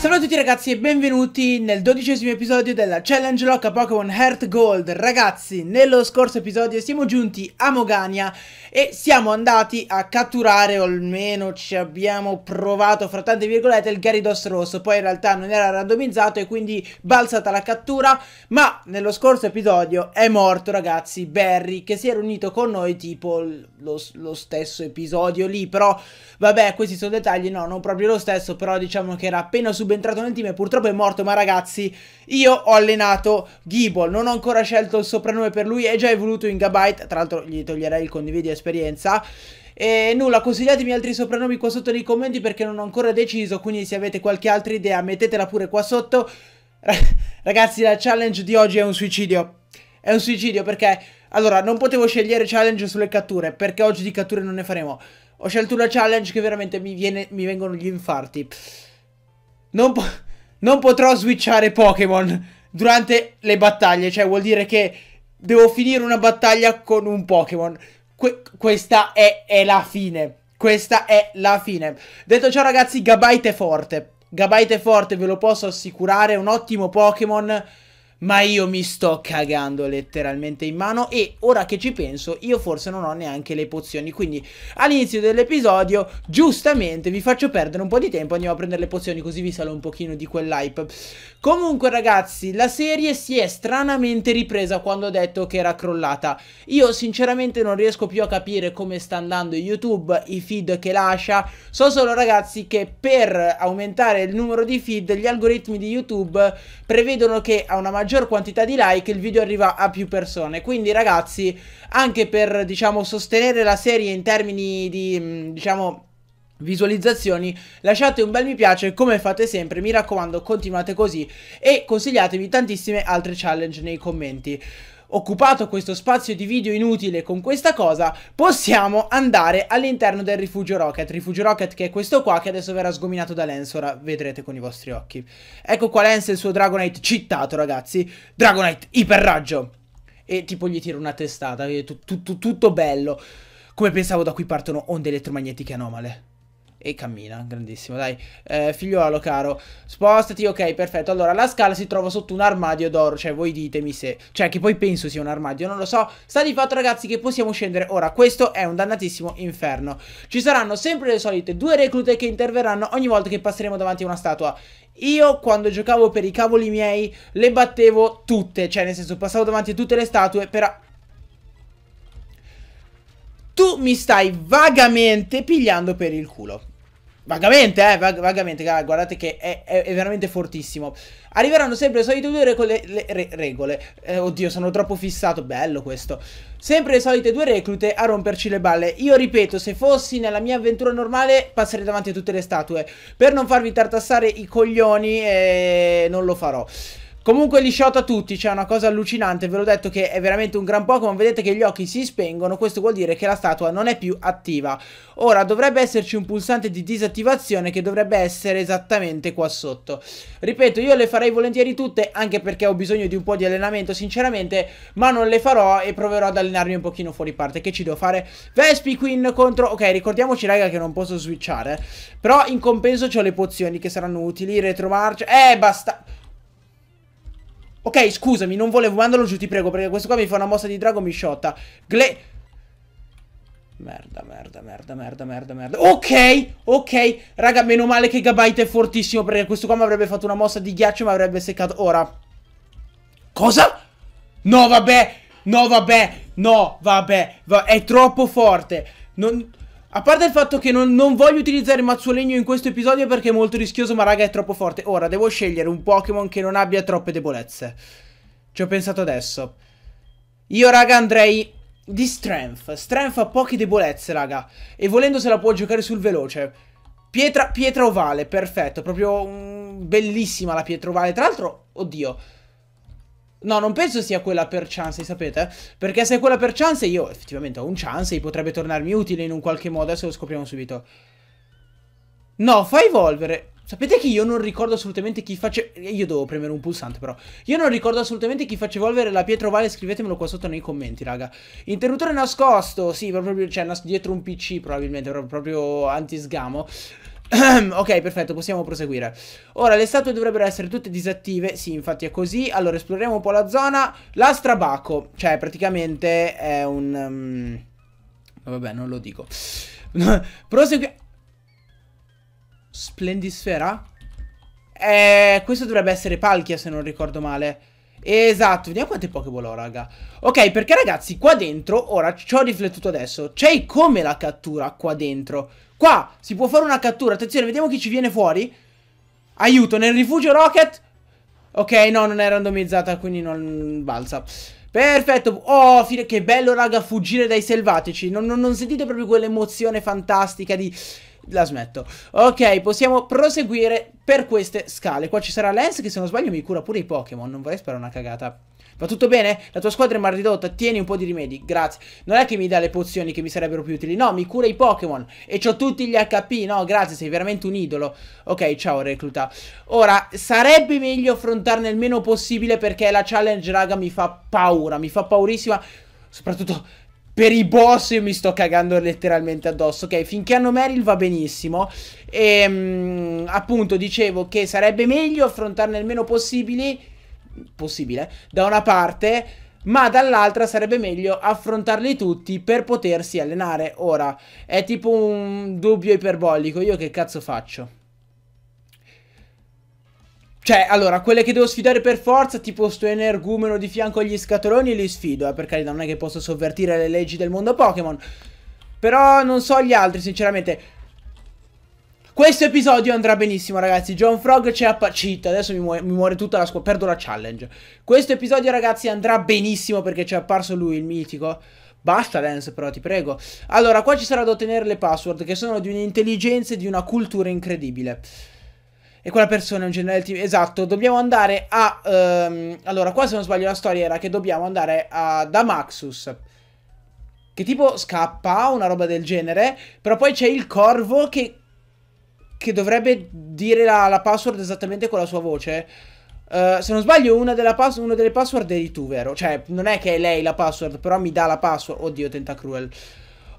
Salve a tutti ragazzi e benvenuti nel dodicesimo episodio della Challenge Lock a Pokémon Heart Gold Ragazzi, nello scorso episodio siamo giunti a Mogania e siamo andati a catturare, o almeno ci abbiamo provato fra tante virgolette, il Gyarados rosso Poi in realtà non era randomizzato e quindi balzata la cattura Ma nello scorso episodio è morto ragazzi Barry che si era unito con noi tipo lo, lo stesso episodio lì Però vabbè questi sono dettagli, no non proprio lo stesso però diciamo che era appena subito subentrato nel team e purtroppo è morto, ma ragazzi, io ho allenato Gibble, non ho ancora scelto il soprannome per lui, è già evoluto in Gabite, tra l'altro gli toglierei il condividi esperienza. E nulla, consigliatemi altri soprannomi qua sotto nei commenti perché non ho ancora deciso, quindi se avete qualche altra idea mettetela pure qua sotto. Ragazzi, la challenge di oggi è un suicidio. È un suicidio perché, allora, non potevo scegliere challenge sulle catture perché oggi di catture non ne faremo. Ho scelto una challenge che veramente mi, viene, mi vengono gli infarti non, po non potrò switchare Pokémon durante le battaglie. Cioè, vuol dire che devo finire una battaglia con un Pokémon. Que questa è, è, la fine. Questa è la fine. Detto ciò, ragazzi, Gabite è forte. Gabite è forte, ve lo posso assicurare. È Un ottimo Pokémon ma io mi sto cagando letteralmente in mano e ora che ci penso io forse non ho neanche le pozioni quindi all'inizio dell'episodio giustamente vi faccio perdere un po' di tempo andiamo a prendere le pozioni così vi salo un pochino di quell'hype comunque ragazzi la serie si è stranamente ripresa quando ho detto che era crollata io sinceramente non riesco più a capire come sta andando YouTube i feed che lascia so solo ragazzi che per aumentare il numero di feed gli algoritmi di YouTube prevedono che a una maggior maggior quantità di like il video arriva a più persone. Quindi ragazzi, anche per diciamo sostenere la serie in termini di mm, diciamo visualizzazioni lasciate un bel mi piace come fate sempre mi raccomando continuate così e consigliatemi tantissime altre challenge nei commenti occupato questo spazio di video inutile con questa cosa, possiamo andare all'interno del rifugio Rocket. Rifugio Rocket che è questo qua, che adesso verrà sgominato da Lens, ora vedrete con i vostri occhi. Ecco qua Lens e il suo Dragonite cittato, ragazzi. Dragonite iperraggio. E tipo gli tiro una testata, tutto, tutto, tutto bello. Come pensavo da qui partono onde elettromagnetiche anomale. E cammina, grandissimo, dai. Eh, figliuolo caro, spostati, ok, perfetto. Allora, la scala si trova sotto un armadio d'oro, cioè voi ditemi se... Cioè, che poi penso sia un armadio, non lo so. Sta di fatto, ragazzi, che possiamo scendere ora. Questo è un dannatissimo inferno. Ci saranno sempre le solite due reclute che interverranno ogni volta che passeremo davanti a una statua. Io quando giocavo per i cavoli miei le battevo tutte, cioè nel senso passavo davanti a tutte le statue per tu mi stai vagamente pigliando per il culo. Vagamente, eh, vag vagamente, guardate che è, è, è, veramente fortissimo. Arriveranno sempre le solite due recole, le, re, regole. Eh, oddio, sono troppo fissato, bello questo. Sempre le solite due reclute a romperci le balle. Io ripeto, se fossi nella mia avventura normale passerei davanti a tutte le statue. Per non farvi tartassare i coglioni, eh, non lo farò. Comunque li shot a tutti, c'è cioè una cosa allucinante, ve l'ho detto che è veramente un gran Pokémon, vedete che gli occhi si spengono, questo vuol dire che la statua non è più attiva. Ora dovrebbe esserci un pulsante di disattivazione che dovrebbe essere esattamente qua sotto. Ripeto, io le farei volentieri tutte, anche perché ho bisogno di un po' di allenamento sinceramente, ma non le farò e proverò ad allenarmi un pochino fuori parte, che ci devo fare? Vespi Queen contro... Ok, ricordiamoci raga che non posso switchare, però in compenso ho le pozioni che saranno utili, retromarcia... Eh, basta... Ok, scusami, non volevo mandarlo giù, ti prego, perché questo qua mi fa una mossa di drago mi sciotta. Gle... Merda, merda, merda, merda, merda, merda. Ok, ok. Raga, meno male che Gabite è fortissimo, perché questo qua mi avrebbe fatto una mossa di ghiaccio e mi avrebbe seccato. Ora. Cosa? No, vabbè. No, vabbè. No, vabbè. Va è troppo forte. Non... A parte il fatto che non, non, voglio utilizzare il mazzolegno in questo episodio perché è molto rischioso ma raga è troppo forte. Ora devo scegliere un Pokémon che non abbia troppe debolezze. Ci ho pensato adesso. Io raga andrei di Strength. Strength ha poche debolezze raga. E volendo se la può giocare sul veloce. Pietra, pietra ovale, perfetto. Proprio um, bellissima la pietra ovale. Tra l'altro, oddio... No, non penso sia quella per chance, sapete? Perché se è quella per chance, io effettivamente ho un chance e potrebbe tornarmi utile in un qualche modo, adesso lo scopriamo subito. No, fa evolvere. Sapete che io non ricordo assolutamente chi face... Io devo premere un pulsante però. Io non ricordo assolutamente chi faceva evolvere la pietra ovale, scrivetemelo qua sotto nei commenti, raga. Interruttore nascosto, sì, proprio, cioè, dietro un PC probabilmente, proprio anti-sgamo. Ehm, ok, perfetto, possiamo proseguire. Ora, le statue dovrebbero essere tutte disattive. Sì, infatti è così. Allora, esploriamo un po' la zona. La strabaco. cioè praticamente è un... Um... Vabbè, non lo dico. Proseguiamo. Splendisfera? Eh, questo dovrebbe essere Palkia, se non ricordo male. Esatto, vediamo quante Pokéball ho, raga. Ok, perché ragazzi, qua dentro, ora ci ho riflettuto adesso, c'è come la cattura qua dentro. Qua si può fare una cattura, attenzione, vediamo chi ci viene fuori. Aiuto, nel rifugio Rocket... Ok, no, non è randomizzata, quindi non balza. Perfetto, oh, fine, che bello raga fuggire dai selvatici, non, non, non sentite proprio quell'emozione fantastica di la smetto. Ok, possiamo proseguire per queste scale. Qua ci sarà Lens che se non sbaglio mi cura pure i Pokémon, non vorrei sparare una cagata. Va tutto bene? La tua squadra è mal ridotta, tieni un po' di rimedi, grazie. Non è che mi dà le pozioni che mi sarebbero più utili, no, mi cura i Pokémon e ho tutti gli HP, no, grazie, sei veramente un idolo. Ok, ciao recluta. Ora, sarebbe meglio affrontarne il meno possibile perché la challenge, raga, mi fa paura, mi fa paurissima. Soprattutto per i boss io mi sto cagando letteralmente addosso. Ok, finché hanno Meryl va benissimo. E ehm, mh, appunto dicevo che sarebbe meglio affrontarne il meno possibile. Possibile, da una parte. Ma dall'altra sarebbe meglio affrontarli tutti per potersi allenare. Ora, è tipo un dubbio iperbolico. Io che cazzo faccio? Cioè, allora, quelle che devo sfidare per forza, tipo sto energumeno di fianco agli scatoloni, li sfido, eh, per carità, non è che posso sovvertire le leggi del mondo Pokémon. Però non so gli altri, sinceramente. Questo episodio andrà benissimo, ragazzi. John Frog c'è apparcita. Adesso mi, muore, mi muore tutta la scuola. Perdo la challenge. Questo episodio, ragazzi, andrà benissimo perché c'è apparso lui, il mitico. Basta Lens però ti prego Allora qua ci sarà da ottenere le password Che sono di un'intelligenza e di una cultura incredibile e quella persona è un generale TV. Esatto, dobbiamo andare a... Um, allora, qua se non sbaglio la storia era che dobbiamo andare a, da Maxus. Che tipo scappa, una roba del genere. Però poi c'è il corvo che... Che dovrebbe dire la, la password esattamente con la sua voce. Uh, se non sbaglio, una, una, delle password eri tu, vero? Cioè, non è che è lei la password, però mi dà la password. Oddio, tenta Cruel.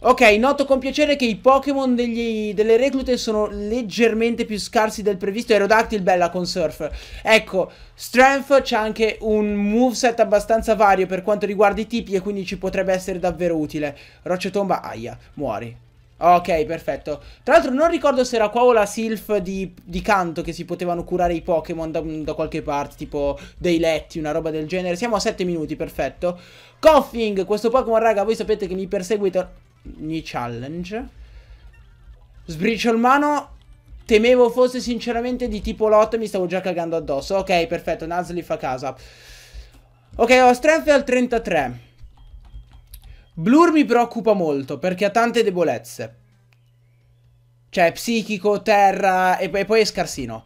Ok, noto con piacere che i Pokémon delle reclute sono leggermente più scarsi del previsto. Aerodactyl bella con Surf. Ecco, Strength c'è anche un moveset abbastanza vario per quanto riguarda i tipi e quindi ci potrebbe essere davvero utile. Roccia tomba, aia, muori. Ok, perfetto. Tra l'altro non ricordo se era qua o la Sylph di, di canto che si potevano curare i Pokémon da, da, qualche parte, tipo dei letti, una roba del genere. Siamo a 7 minuti, perfetto. Coughing, questo Pokémon, raga, voi sapete che mi perseguita ogni challenge. Sbriciolmano temevo fosse sinceramente di tipo lot mi stavo già cagando addosso. Ok, perfetto, Nazli fa casa. Ok, ho strength al 33. Blur mi preoccupa molto perché ha tante debolezze. Cioè, psichico, terra e, e poi è scarsino.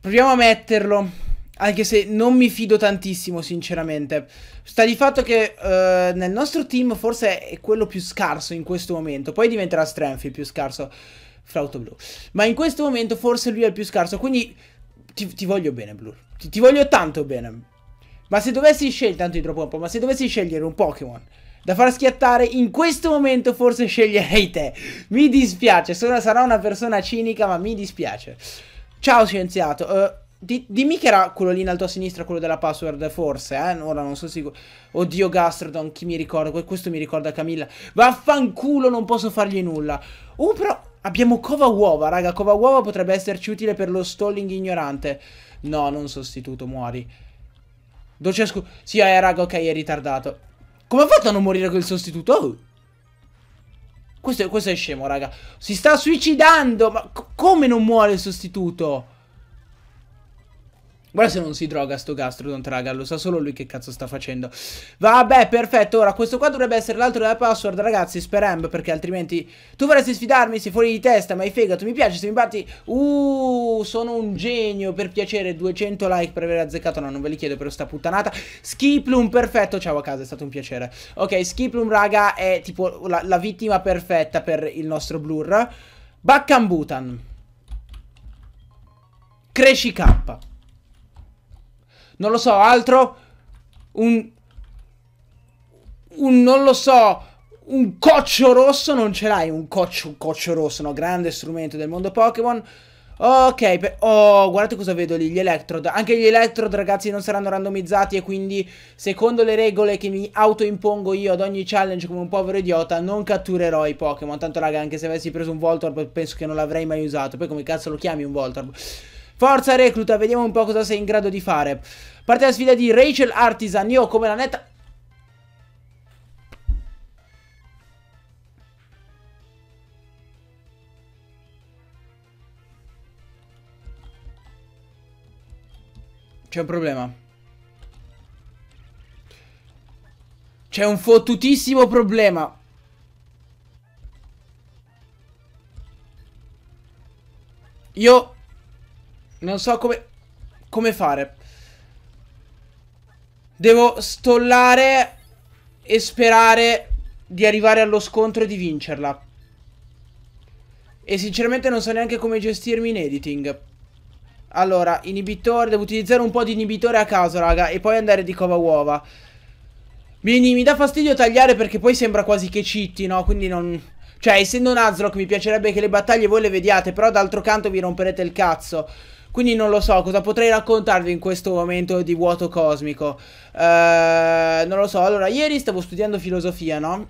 Proviamo a metterlo. Anche se non mi fido tantissimo, sinceramente. Sta di fatto che uh, nel nostro team forse è quello più scarso in questo momento. Poi diventerà Strength il più scarso fra Auto Blue. Ma in questo momento forse lui è il più scarso. Quindi ti, ti voglio bene, Blue. Ti, ti, voglio tanto bene. Ma se dovessi scegliere, tanto troppo un po', ma se dovessi scegliere un Pokémon da far schiattare, in questo momento forse sceglierei te. Mi dispiace, sarà una persona cinica, ma mi dispiace. Ciao scienziato. Uh, di, dimmi che era quello lì in alto a sinistra, quello della password, forse, eh? Ora non sono sicuro. Oddio, Gastrodon, chi mi ricorda? Questo mi ricorda Camilla. Vaffanculo, non posso fargli nulla. Oh, però abbiamo Cova Uova, raga. Cova Uova potrebbe esserci utile per lo stalling ignorante. No, non sostituto, muori. Dolce scu... Sì, eh, raga, ok, è ritardato. Come ha fatto a non morire quel sostituto? Oh. Questo, questo, è scemo, raga. Si sta suicidando. Ma come non muore il sostituto? Guarda se non si droga sto Gastrodont, raga, lo sa solo lui che cazzo sta facendo. Vabbè, perfetto, ora questo qua dovrebbe essere l'altro della password, ragazzi, speram, perché altrimenti... Tu vorresti sfidarmi, sei fuori di testa, ma hai fegato, mi piace, se mi batti... Uh, sono un genio, per piacere, 200 like per aver azzeccato, no, non ve li chiedo però sta puttanata. Skiplum, perfetto, ciao a casa, è stato un piacere. Ok, Skiplum, raga, è tipo la, la vittima perfetta per il nostro blur. Baccambutan. Cresci K non lo so, altro? Un... Un, non lo so, un coccio rosso non ce l'hai, un coccio, un coccio rosso, no? Grande strumento del mondo Pokémon. Ok, oh, guardate cosa vedo lì, gli Electrode. Anche gli Electrode, ragazzi, non saranno randomizzati e quindi, secondo le regole che mi autoimpongo io ad ogni challenge come un povero idiota, non catturerò i Pokémon. Tanto, raga, anche se avessi preso un Voltorb, penso che non l'avrei mai usato. Poi come cazzo lo chiami un Voltorb? Forza recluta, vediamo un po' cosa sei in grado di fare. Parte la sfida di Rachel Artisan, io come la netta... C'è un problema. C'è un fottutissimo problema. Io non so come... Come fare. Devo stollare e sperare di arrivare allo scontro e di vincerla. E sinceramente non so neanche come gestirmi in editing. Allora, inibitore, devo utilizzare un po' di inibitore a caso, raga, e poi andare di cova uova. Mi, mi dà fastidio tagliare perché poi sembra quasi che citti, no? Quindi non... Cioè, essendo un Azrock mi piacerebbe che le battaglie voi le vediate, però d'altro canto vi romperete il cazzo. Quindi non lo so, cosa potrei raccontarvi in questo momento di vuoto cosmico? Eh, non lo so, allora ieri stavo studiando filosofia, no?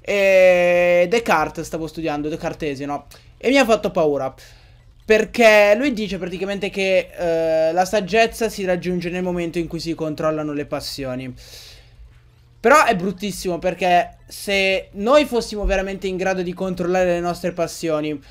E Descartes stavo studiando, Descartesi, no? E mi ha fatto paura. Perché lui dice praticamente che eh, la saggezza si raggiunge nel momento in cui si controllano le passioni. Però è bruttissimo perché se noi fossimo veramente in grado di controllare le nostre passioni,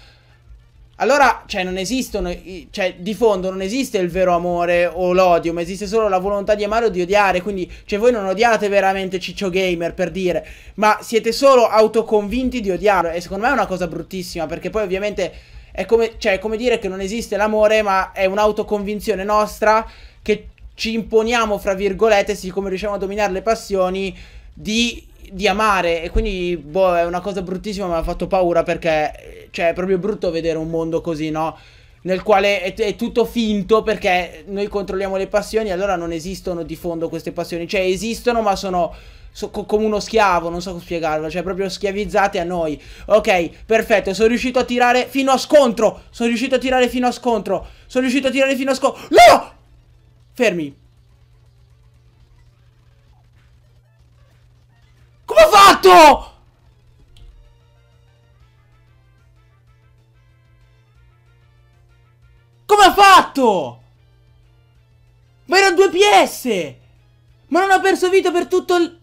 allora, cioè, non esistono. Cioè, di fondo non esiste il vero amore o l'odio, ma esiste solo la volontà di amare o di odiare. Quindi, cioè, voi non odiate veramente Ciccio Gamer per dire, ma siete solo autoconvinti di odiarlo. E secondo me è una cosa bruttissima, perché poi, ovviamente, è come, cioè, è come dire che non esiste l'amore, ma è un'autoconvinzione nostra che ci imponiamo, fra virgolette, siccome riusciamo a dominare le passioni, di di amare e quindi boh, è una cosa bruttissima, ma ha fatto paura perché cioè è proprio brutto vedere un mondo così, no? Nel quale è, è, tutto finto perché noi controlliamo le passioni, allora non esistono di fondo queste passioni, cioè esistono ma sono so, co come uno schiavo, non so come spiegarlo, cioè proprio schiavizzate a noi. Ok, perfetto, sono riuscito a tirare fino a scontro, sono riuscito a tirare fino a scontro, sono riuscito a tirare fino a scontro. No! Fermi, fatto? Come ha fatto? Ma era 2 PS! Ma non ha perso vita per tutto il...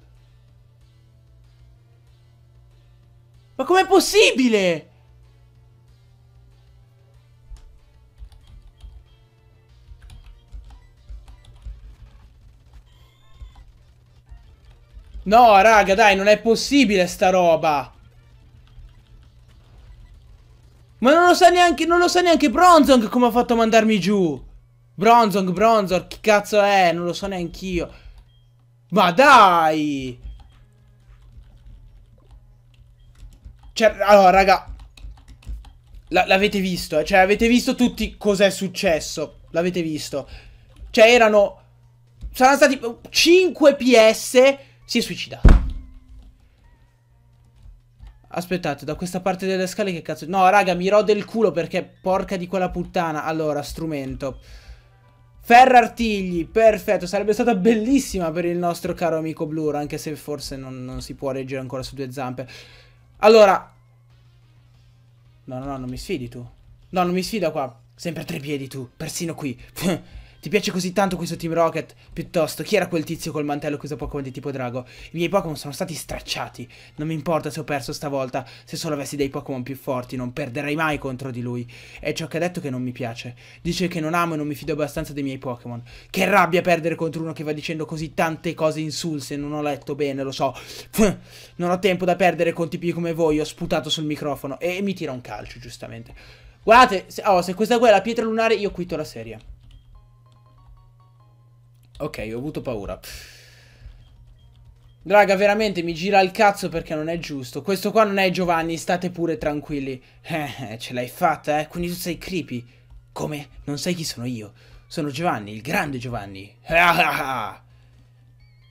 Ma com'è possibile? No, raga, dai, non è possibile sta roba. Ma non lo sa neanche, non lo sa neanche Bronzong come ha fatto a mandarmi giù. Bronzong, Bronzong, chi cazzo è? Non lo so neanch'io. Ma dai! Cioè, allora, raga. L'avete visto, eh? Cioè, avete visto tutti cos'è successo. L'avete visto. Cioè, erano... Saranno stati 5 PS si è suicidato. Aspettate, da questa parte delle scale che cazzo... No, raga, mi rode il culo perché porca di quella puttana. Allora, strumento. Ferra artigli, perfetto, sarebbe stata bellissima per il nostro caro amico Blur, anche se forse non, non si può reggere ancora su due zampe. Allora... No, no, no, non mi sfidi tu. No, non mi sfida qua. Sempre a tre piedi tu, persino qui. Ti piace così tanto questo Team Rocket? Piuttosto, chi era quel tizio col mantello che usa Pokémon di tipo drago? I miei Pokémon sono stati stracciati. Non mi importa se ho perso stavolta. Se solo avessi dei Pokémon più forti, non perderei mai contro di lui. È ciò che ha detto che non mi piace. Dice che non amo e non mi fido abbastanza dei miei Pokémon. Che rabbia perdere contro uno che va dicendo così tante cose insulse. Non ho letto bene, lo so. Non ho tempo da perdere con tipi come voi. Ho sputato sul microfono. E mi tira un calcio, giustamente. Guardate, se, oh, se questa qua è la pietra lunare, io quitto la serie. Ok, ho avuto paura. Raga, veramente mi gira il cazzo perché non è giusto. Questo qua non è Giovanni, state pure tranquilli. Eh, eh ce l'hai fatta, eh? Quindi tu sei creepy. Come? Non sai chi sono io? Sono Giovanni, il grande Giovanni.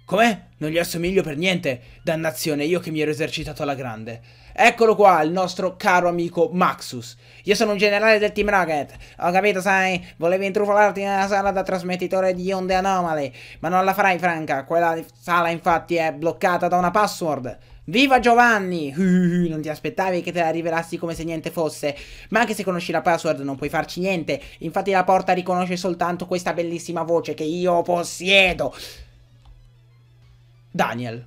Come? Non gli assomiglio per niente. Dannazione, io che mi ero esercitato alla grande. Eccolo qua, il nostro caro amico Maxus. Io sono un generale del Team Rocket. Ho capito, sai, volevi intrufolarti nella sala da trasmettitore di onde anomale. Ma non la farai, Franca. Quella sala, infatti, è bloccata da una password. Viva Giovanni! Uh, non ti aspettavi che te la rivelassi come se niente fosse. Ma anche se conosci la password non puoi farci niente. Infatti la porta riconosce soltanto questa bellissima voce che io possiedo. Daniel.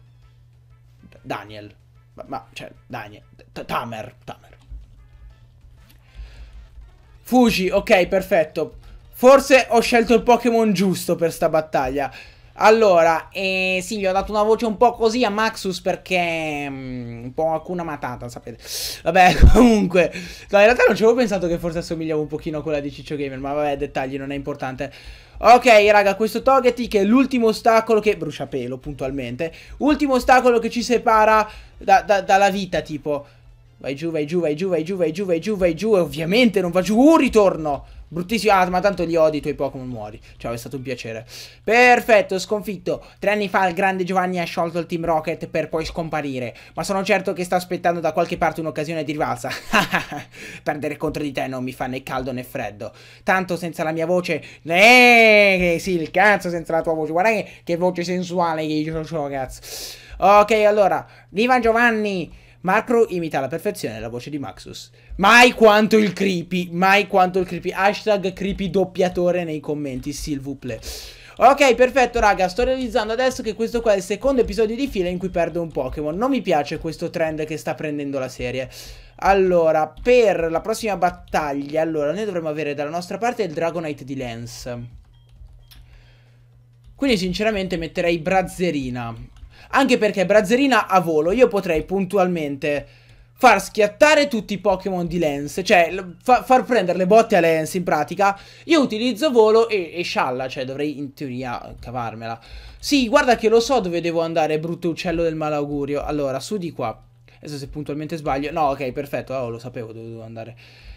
Daniel. Ma, ma cioè, Daniel, Tamer, Tamer. Fuji, ok, perfetto. Forse ho scelto il Pokémon giusto per sta battaglia. Allora, eh, sì, gli ho dato una voce un po' così a Maxus perché... Um, un po' alcuna matata, sapete. Vabbè, comunque... No, in realtà non ci avevo pensato che forse assomigliava un pochino a quella di Ciccio Gamer, ma vabbè, dettagli, non è importante. Ok, raga, questo Togeti che è l'ultimo ostacolo che... Bruciapelo, puntualmente. Ultimo ostacolo che ci separa da, da, dalla vita, tipo... Vai giù, vai giù, vai giù, vai giù, vai giù, vai giù, vai giù, e ovviamente non va giù. Un ritorno! Bruttissimo. Ah, ma tanto li odi i tuoi Pokémon muori. Ciao, è stato un piacere. Perfetto, sconfitto. Tre anni fa il grande Giovanni ha sciolto il Team Rocket per poi scomparire. Ma sono certo che sta aspettando da qualche parte un'occasione di rivalsa. Perdere contro di te non mi fa né caldo né freddo. Tanto senza la mia voce. Eh, sì, il cazzo senza la tua voce. Guarda che, che voce sensuale che io ho, cazzo. Ok, allora. Viva Giovanni! Macro imita alla perfezione la voce di Maxus. Mai quanto il creepy, mai quanto il creepy. Hashtag creepy doppiatore nei commenti, s'il Ok, perfetto raga, sto realizzando adesso che questo qua è il secondo episodio di fila in cui perdo un Pokémon. Non mi piace questo trend che sta prendendo la serie. Allora, per la prossima battaglia, allora, noi dovremmo avere dalla nostra parte il Dragonite di Lance. Quindi sinceramente metterei Brazzerina. Anche perché Brazzerina a volo io potrei puntualmente far schiattare tutti i Pokémon di Lens, cioè fa far prendere le botte a Lens in pratica, io utilizzo volo e, e scialla, cioè dovrei in teoria cavarmela. Sì, guarda che lo so dove devo andare, brutto uccello del malaugurio. Allora, su di qua. Adesso se puntualmente sbaglio... No, ok, perfetto, oh, lo sapevo dove dovevo andare.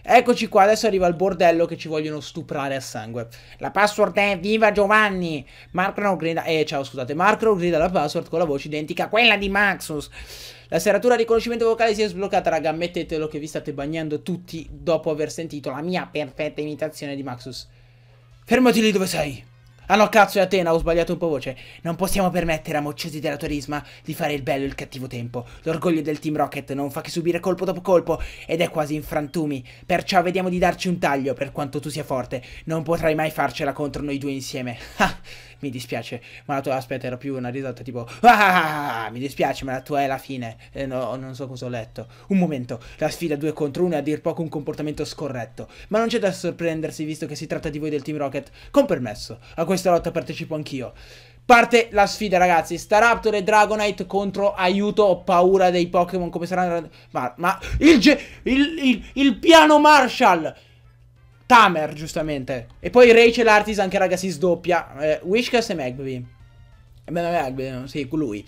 Eccoci qua, adesso arriva il bordello che ci vogliono stuprare a sangue. La password è Viva Giovanni! Marco grida... Eh, ciao, scusate. Marco grida la password con la voce identica a quella di Maxus. La serratura di riconoscimento vocale si è sbloccata, raga. Ammettetelo che vi state bagnando tutti dopo aver sentito la mia perfetta imitazione di Maxus. Fermati lì dove sei! Ah no, cazzo è Atena, ho sbagliato un po' voce. Non possiamo permettere a mocciosi della Torisma di fare il bello e il cattivo tempo. L'orgoglio del Team Rocket non fa che subire colpo dopo colpo ed è quasi in frantumi. Perciò vediamo di darci un taglio, per quanto tu sia forte. Non potrai mai farcela contro noi due insieme. Ah, mi dispiace, ma la tua aspetta era più una risata tipo ah, mi dispiace, ma la tua è la fine. Eh, no, non so cosa ho letto. Un momento, la sfida 2 contro 1 è a dir poco un comportamento scorretto, ma non c'è da sorprendersi visto che si tratta di voi del Team Rocket. Con permesso, a questa lotta partecipo anch'io. Parte la sfida ragazzi, Staraptor e Dragonite contro aiuto, ho paura dei Pokémon come saranno... Ma, ma il, il, il, il piano Marshall! Tamer, giustamente. E poi Rachel Artisan che, raga, si sdoppia. Eh, Wishcast e Magby. E eh, Magby, eh, sì, lui.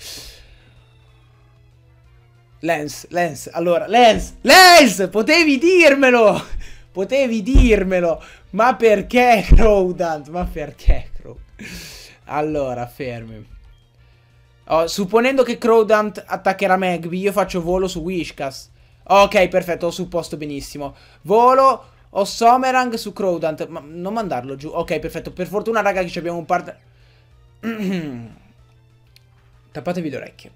Lens, Lens, allora, Lens, Lens, potevi dirmelo! Potevi dirmelo! Ma perché Crowdant? Ma perché Crowdant? Allora, fermi. Oh, supponendo che Crowdant attaccherà Magby, io faccio volo su Wishcast. Ok, perfetto, ho supposto benissimo. Volo, ho Somerang su Crowdant. Ma non mandarlo giù. Ok, perfetto. Per fortuna, raga, che abbiamo un partner. Tappatevi le orecchie.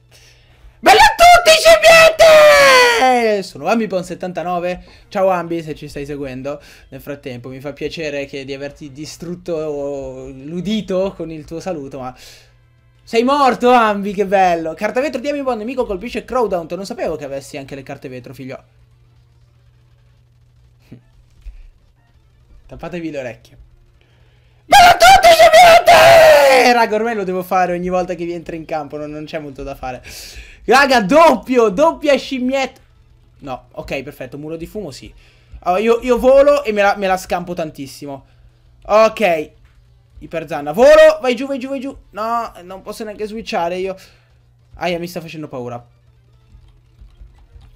Bella a tutti, ci siete! Sono AmbiPon79. Ciao Ambi, se ci stai seguendo. Nel frattempo, mi fa piacere che di averti distrutto l'udito con il tuo saluto, ma... Sei morto, Ambi, che bello! Carta vetro di Amibon, nemico colpisce Crowdant. Non sapevo che avessi anche le carte vetro, figlio. Tappatevi le orecchie. Ma a tutti, subite! Raga, ormai lo devo fare ogni volta che vi entro in campo, non, non c'è molto da fare. Raga, doppio, doppia scimmietta. No, ok, perfetto, muro di fumo sì. Allora, io, io volo e me la, me la scampo tantissimo. Ok. Iperzanna, volo, vai giù, vai giù, vai giù. No, non posso neanche switchare io. Aia, mi sta facendo paura.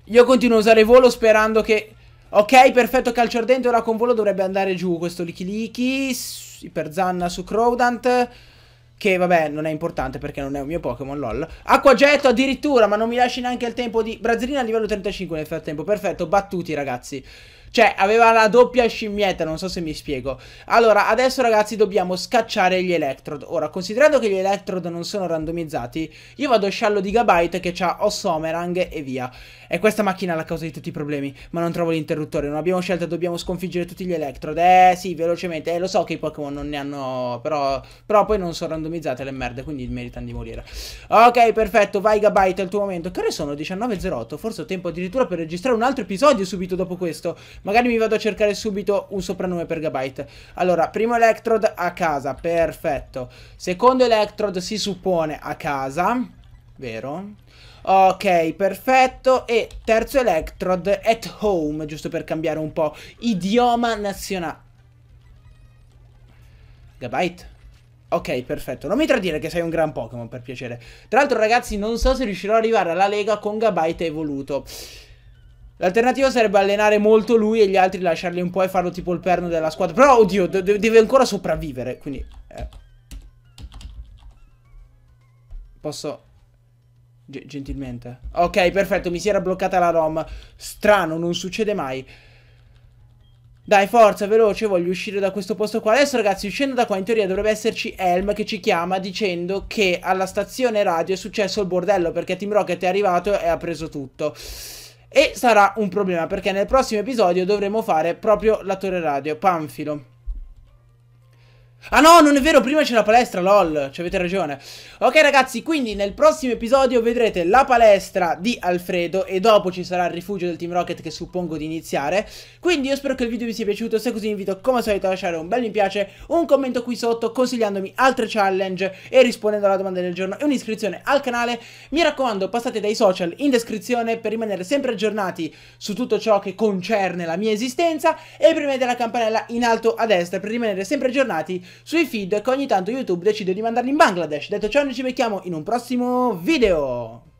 Io continuo a usare volo sperando che... Ok, perfetto calcio ardente, ora con volo dovrebbe andare giù questo Licky Liki, per Zanna su Crowdant, che vabbè non è importante perché non è un mio Pokémon, lol. Acquagetto addirittura, ma non mi lasci neanche il tempo di... Brazzerina a livello 35 nel frattempo, perfetto, battuti ragazzi. Cioè, aveva la doppia scimmietta, non so se mi spiego. Allora, adesso ragazzi dobbiamo scacciare gli Electrode. Ora, considerando che gli Electrode non sono randomizzati, io vado sciallo di Gigabyte che ha Ossomerang e via. E questa macchina è la causa di tutti i problemi, ma non trovo l'interruttore. Non abbiamo scelta, dobbiamo sconfiggere tutti gli Electrode. Eh, sì, velocemente. Eh, lo so che i Pokémon non ne hanno... Però, però poi non sono randomizzate le merde, quindi meritano di morire. Ok, perfetto, vai Gigabyte, è il tuo momento. Che ore sono? 19.08? Forse ho tempo addirittura per registrare un altro episodio subito dopo questo. Magari mi vado a cercare subito un soprannome per Gabyte. Allora, primo Electrode a casa, perfetto. Secondo Electrode si suppone a casa, vero? Ok, perfetto. E terzo Electrode at home, giusto per cambiare un po'. Idioma nazionale. Gabyte. Ok, perfetto. Non mi tradire che sei un gran Pokémon, per piacere. Tra l'altro, ragazzi, non so se riuscirò ad arrivare alla Lega con Gabyte evoluto. L'alternativa sarebbe allenare molto lui e gli altri lasciarli un po' e farlo tipo il perno della squadra. Però, oddio, deve ancora sopravvivere, quindi... Eh. Posso... G gentilmente. Ok, perfetto, mi si era bloccata la ROM. Strano, non succede mai. Dai, forza, veloce, voglio uscire da questo posto qua. Adesso, ragazzi, uscendo da qua, in teoria dovrebbe esserci Helm che ci chiama dicendo che alla stazione radio è successo il bordello perché Team Rocket è arrivato e ha preso tutto. E sarà un problema perché nel prossimo episodio dovremo fare proprio l'attore radio, Panfilo. Ah no, non è vero, prima c'è la palestra, lol, ci avete ragione. Ok ragazzi, quindi nel prossimo episodio vedrete la palestra di Alfredo e dopo ci sarà il rifugio del Team Rocket che suppongo di iniziare. Quindi io spero che il video vi sia piaciuto, se così invito come al solito a lasciare un bel mi piace, un commento qui sotto consigliandomi altre challenge e rispondendo alla domanda del giorno e un'iscrizione al canale. Mi raccomando, passate dai social in descrizione per rimanere sempre aggiornati su tutto ciò che concerne la mia esistenza e premete la campanella in alto a destra per rimanere sempre aggiornati sui feed che ogni tanto YouTube decide di mandarli in Bangladesh. Detto ciò, noi ci becchiamo in un prossimo video!